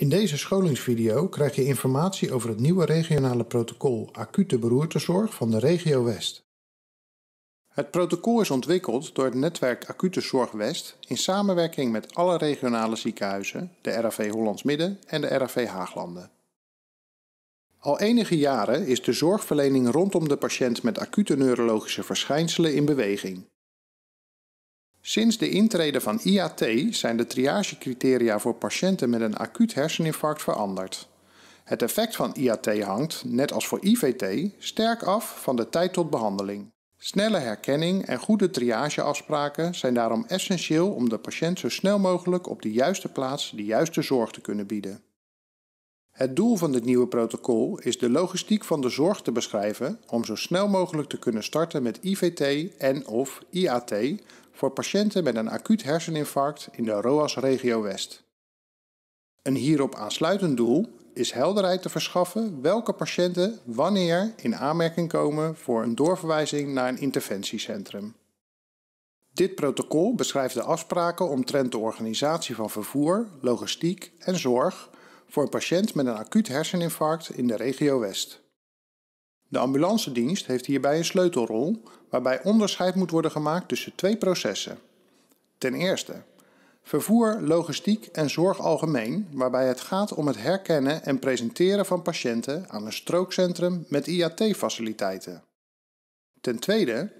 In deze scholingsvideo krijg je informatie over het nieuwe regionale protocol acute beroertezorg van de regio West. Het protocol is ontwikkeld door het netwerk Acute Zorg West in samenwerking met alle regionale ziekenhuizen, de RAV Hollands Midden en de RAV Haaglanden. Al enige jaren is de zorgverlening rondom de patiënt met acute neurologische verschijnselen in beweging. Sinds de intrede van IAT zijn de triagecriteria voor patiënten met een acuut herseninfarct veranderd. Het effect van IAT hangt, net als voor IVT, sterk af van de tijd tot behandeling. Snelle herkenning en goede triageafspraken zijn daarom essentieel om de patiënt zo snel mogelijk op de juiste plaats de juiste zorg te kunnen bieden. Het doel van dit nieuwe protocol is de logistiek van de zorg te beschrijven om zo snel mogelijk te kunnen starten met IVT en of IAT voor patiënten met een acuut herseninfarct in de ROAS Regio West. Een hierop aansluitend doel is helderheid te verschaffen welke patiënten wanneer in aanmerking komen voor een doorverwijzing naar een interventiecentrum. Dit protocol beschrijft de afspraken omtrent de organisatie van vervoer, logistiek en zorg voor een patiënt met een acuut herseninfarct in de regio West. De ambulancedienst heeft hierbij een sleutelrol waarbij onderscheid moet worden gemaakt tussen twee processen. Ten eerste vervoer, logistiek en zorg algemeen, waarbij het gaat om het herkennen en presenteren van patiënten aan een strookcentrum met IAT-faciliteiten. Ten tweede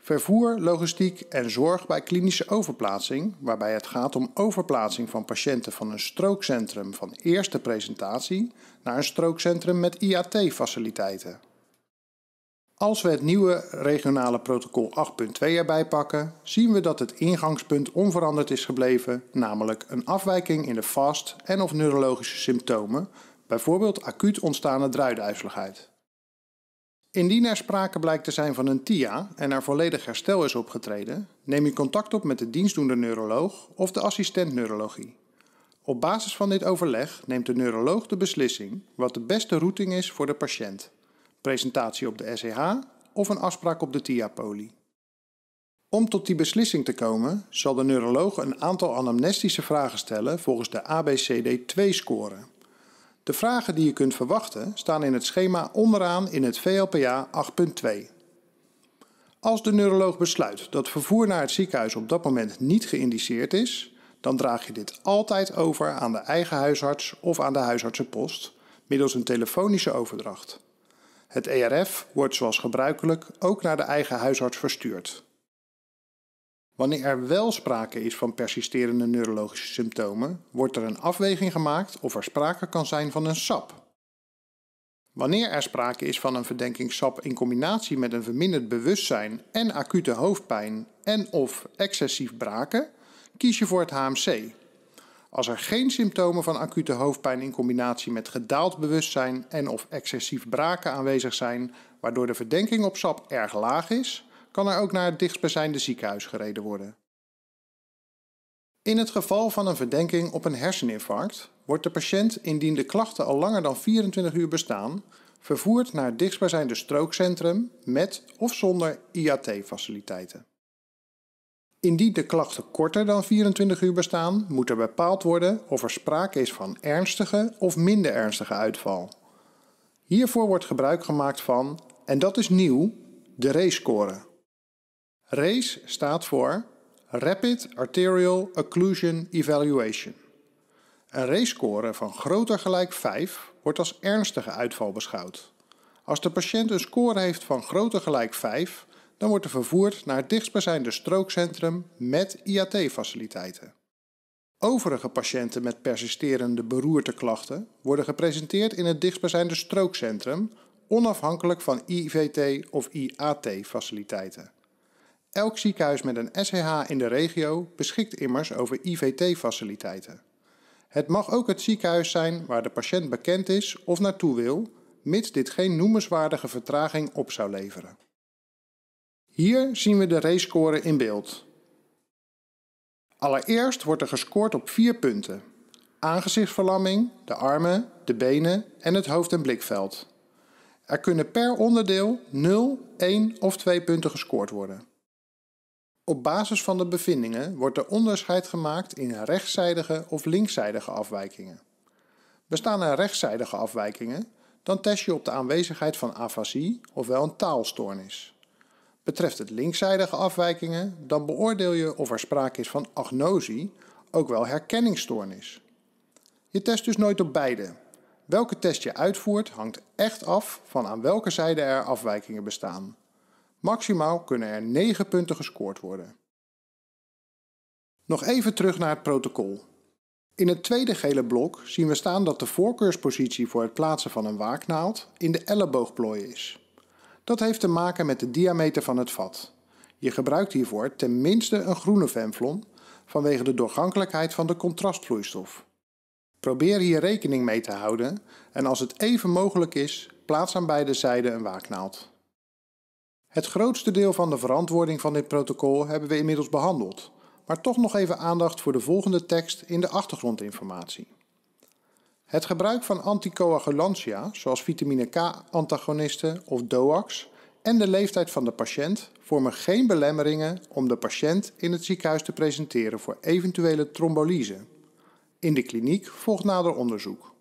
vervoer, logistiek en zorg bij klinische overplaatsing, waarbij het gaat om overplaatsing van patiënten van een strookcentrum van eerste presentatie naar een strookcentrum met IAT-faciliteiten. Als we het nieuwe regionale protocol 8.2 erbij pakken, zien we dat het ingangspunt onveranderd is gebleven, namelijk een afwijking in de vast- en of neurologische symptomen, bijvoorbeeld acuut ontstaande druiduizeligheid. Indien er sprake blijkt te zijn van een TIA en er volledig herstel is opgetreden, neem je contact op met de dienstdoende neuroloog of de assistent neurologie. Op basis van dit overleg neemt de neuroloog de beslissing wat de beste routing is voor de patiënt presentatie op de SEH of een afspraak op de TIA-poli. Om tot die beslissing te komen, zal de neuroloog een aantal anamnestische vragen stellen volgens de ABCD2-score. De vragen die je kunt verwachten staan in het schema onderaan in het VLPA 8.2. Als de neuroloog besluit dat vervoer naar het ziekenhuis op dat moment niet geïndiceerd is, dan draag je dit altijd over aan de eigen huisarts of aan de huisartsenpost middels een telefonische overdracht. Het ERF wordt zoals gebruikelijk ook naar de eigen huisarts verstuurd. Wanneer er wel sprake is van persisterende neurologische symptomen, wordt er een afweging gemaakt of er sprake kan zijn van een SAP. Wanneer er sprake is van een verdenking SAP in combinatie met een verminderd bewustzijn en acute hoofdpijn en of excessief braken, kies je voor het HMC, als er geen symptomen van acute hoofdpijn in combinatie met gedaald bewustzijn en of excessief braken aanwezig zijn, waardoor de verdenking op SAP erg laag is, kan er ook naar het dichtstbijzijnde ziekenhuis gereden worden. In het geval van een verdenking op een herseninfarct wordt de patiënt, indien de klachten al langer dan 24 uur bestaan, vervoerd naar het dichtstbijzijnde strookcentrum met of zonder IAT-faciliteiten. Indien de klachten korter dan 24 uur bestaan, moet er bepaald worden of er sprake is van ernstige of minder ernstige uitval. Hiervoor wordt gebruik gemaakt van, en dat is nieuw, de RACE-score. RACE staat voor Rapid Arterial Occlusion Evaluation. Een RACE-score van groter gelijk 5 wordt als ernstige uitval beschouwd. Als de patiënt een score heeft van groter gelijk 5, dan wordt er vervoerd naar het dichtstbijzijnde strookcentrum met IAT-faciliteiten. Overige patiënten met persisterende beroerteklachten worden gepresenteerd in het dichtstbijzijnde strookcentrum, onafhankelijk van IVT of IAT-faciliteiten. Elk ziekenhuis met een SCH e in de regio beschikt immers over IVT-faciliteiten. Het mag ook het ziekenhuis zijn waar de patiënt bekend is of naartoe wil, mits dit geen noemenswaardige vertraging op zou leveren. Hier zien we de racescore in beeld. Allereerst wordt er gescoord op vier punten. Aangezichtsverlamming, de armen, de benen en het hoofd- en blikveld. Er kunnen per onderdeel 0, 1 of 2 punten gescoord worden. Op basis van de bevindingen wordt er onderscheid gemaakt in rechtzijdige of linkszijdige afwijkingen. Bestaan er rechtszijdige afwijkingen, dan test je op de aanwezigheid van afasie, ofwel een taalstoornis. Betreft het linkzijdige afwijkingen, dan beoordeel je of er sprake is van agnosie, ook wel herkenningsstoornis. Je test dus nooit op beide. Welke test je uitvoert hangt echt af van aan welke zijde er afwijkingen bestaan. Maximaal kunnen er 9 punten gescoord worden. Nog even terug naar het protocol. In het tweede gele blok zien we staan dat de voorkeurspositie voor het plaatsen van een waaknaald in de elleboogplooi is. Dat heeft te maken met de diameter van het vat. Je gebruikt hiervoor tenminste een groene venflon vanwege de doorgankelijkheid van de contrastvloeistof. Probeer hier rekening mee te houden en als het even mogelijk is, plaats aan beide zijden een waaknaald. Het grootste deel van de verantwoording van dit protocol hebben we inmiddels behandeld, maar toch nog even aandacht voor de volgende tekst in de achtergrondinformatie. Het gebruik van anticoagulantia, zoals vitamine K-antagonisten of DOAX, en de leeftijd van de patiënt vormen geen belemmeringen om de patiënt in het ziekenhuis te presenteren voor eventuele trombolyse. In de kliniek volgt nader onderzoek.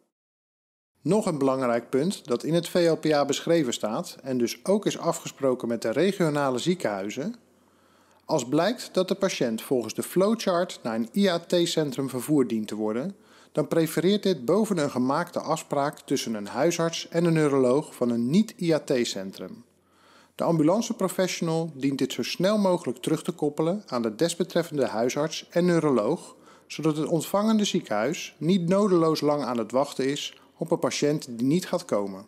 Nog een belangrijk punt dat in het VLPA beschreven staat en dus ook is afgesproken met de regionale ziekenhuizen. Als blijkt dat de patiënt volgens de flowchart naar een IAT-centrum vervoerd dient te worden, dan prefereert dit boven een gemaakte afspraak tussen een huisarts en een neuroloog van een niet-IAT-centrum. De ambulanceprofessional dient dit zo snel mogelijk terug te koppelen aan de desbetreffende huisarts en neuroloog, zodat het ontvangende ziekenhuis niet nodeloos lang aan het wachten is op een patiënt die niet gaat komen.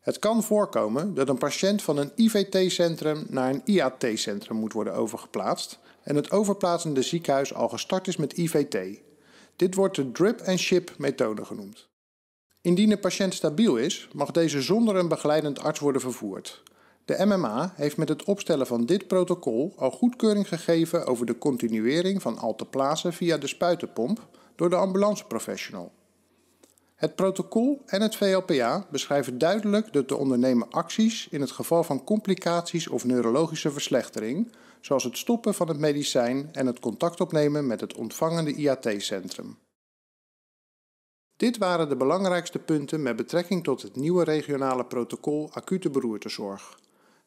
Het kan voorkomen dat een patiënt van een IVT-centrum naar een IAT-centrum moet worden overgeplaatst en het overplaatsende ziekenhuis al gestart is met IVT, dit wordt de drip-and-ship methode genoemd. Indien de patiënt stabiel is, mag deze zonder een begeleidend arts worden vervoerd. De MMA heeft met het opstellen van dit protocol al goedkeuring gegeven over de continuering van alteplase via de spuitenpomp door de ambulanceprofessional. Het protocol en het VLPA beschrijven duidelijk de te ondernemen acties in het geval van complicaties of neurologische verslechtering, zoals het stoppen van het medicijn en het contact opnemen met het ontvangende IAT-centrum. Dit waren de belangrijkste punten met betrekking tot het nieuwe regionale protocol acute beroertezorg.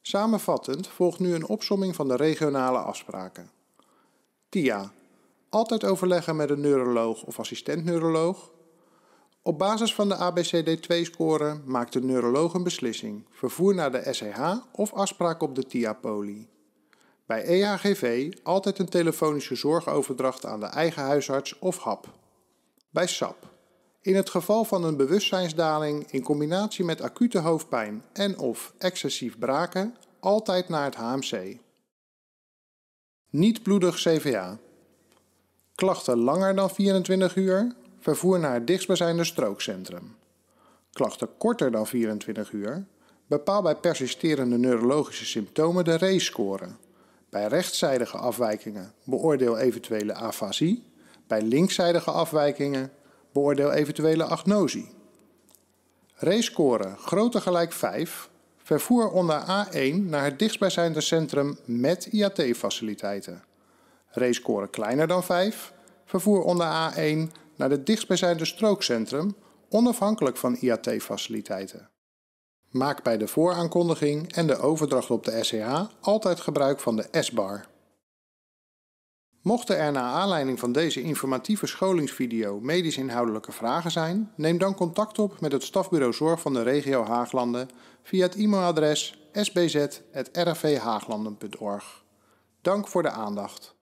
Samenvattend volgt nu een opsomming van de regionale afspraken. TIA. Altijd overleggen met een neuroloog of assistentneuroloog. Op basis van de ABCD2-score maakt de neuroloog een beslissing, vervoer naar de SEH of afspraak op de TIA-poli. Bij EHGV altijd een telefonische zorgoverdracht aan de eigen huisarts of HAP. Bij SAP. In het geval van een bewustzijnsdaling in combinatie met acute hoofdpijn en of excessief braken, altijd naar het HMC. Niet bloedig CVA. Klachten langer dan 24 uur, vervoer naar het dichtstbijzijnde strookcentrum. Klachten korter dan 24 uur, bepaal bij persisterende neurologische symptomen de RACE-score. Bij rechtszijdige afwijkingen beoordeel eventuele afasie. Bij linkzijdige afwijkingen beoordeel eventuele agnosie. Racecore groter gelijk 5 vervoer onder A1 naar het dichtstbijzijnde centrum met IAT-faciliteiten. Racecore kleiner dan 5 vervoer onder A1 naar het dichtstbijzijnde strookcentrum onafhankelijk van IAT-faciliteiten. Maak bij de vooraankondiging en de overdracht op de SCH altijd gebruik van de S-bar. Mochten er na aanleiding van deze informatieve scholingsvideo medisch inhoudelijke vragen zijn, neem dan contact op met het stafbureau Zorg van de regio Haaglanden via het e-mailadres sbz.rvhaaglanden.org. Dank voor de aandacht.